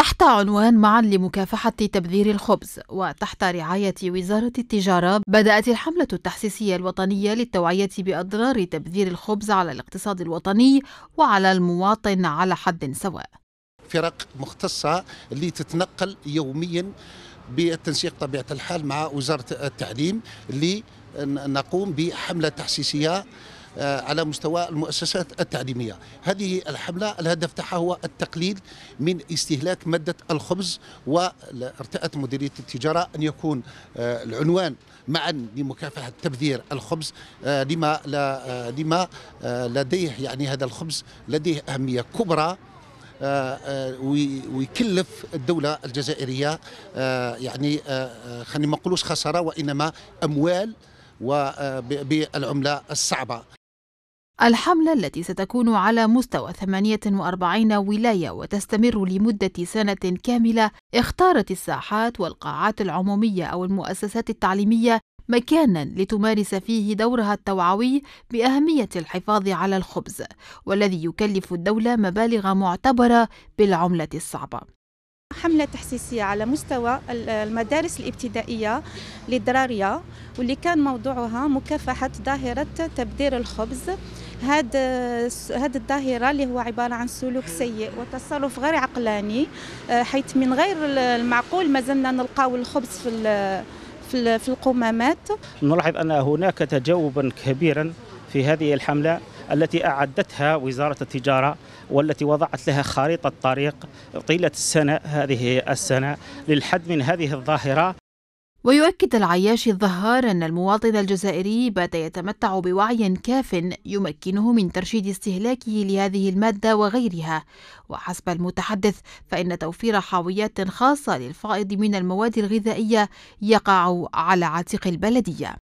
تحت عنوان معا لمكافحة تبذير الخبز وتحت رعاية وزارة التجارة بدأت الحملة التحسيسية الوطنية للتوعية بأضرار تبذير الخبز على الاقتصاد الوطني وعلى المواطن على حد سواء فرق مختصة اللي تتنقل يوميا بالتنسيق طبيعة الحال مع وزارة التعليم لنقوم بحملة تحسيسية آه، على مستوى المؤسسات التعليميه هذه الحمله الهدف تاعها هو التقليل من استهلاك ماده الخبز وارتأت مديريه التجاره ان يكون آه، العنوان معا لمكافحه تبذير الخبز آه، لما لما لديه يعني هذا الخبز لديه اهميه كبرى ويكلف الدولة الجزائرية يعني خلينا ما نقولوش خسارة وإنما أموال وبالعملة الصعبة الحملة التي ستكون على مستوى 48 ولاية وتستمر لمدة سنة كاملة اختارت الساحات والقاعات العمومية أو المؤسسات التعليمية مكانا لتمارس فيه دورها التوعوي بأهمية الحفاظ على الخبز والذي يكلف الدولة مبالغ معتبرة بالعملة الصعبة حملة تحسيسية على مستوى المدارس الابتدائية الإدرارية واللي كان موضوعها مكافحة ظاهرة تبذير الخبز هاد هاد الظاهره اللي هو عباره عن سلوك سيء وتصرف غير عقلاني آه، حيث من غير المعقول ما زلنا نلقاو الخبز في في في القمامات نلاحظ ان هناك تجاوبا كبيرا في هذه الحمله التي اعدتها وزاره التجاره والتي وضعت لها خريطه طريق طيله السنه هذه السنه للحد من هذه الظاهره ويؤكد العياشي الظهار أن المواطن الجزائري بات يتمتع بوعي كاف يمكنه من ترشيد استهلاكه لهذه المادة وغيرها وحسب المتحدث فإن توفير حاويات خاصة للفائض من المواد الغذائية يقع على عاتق البلدية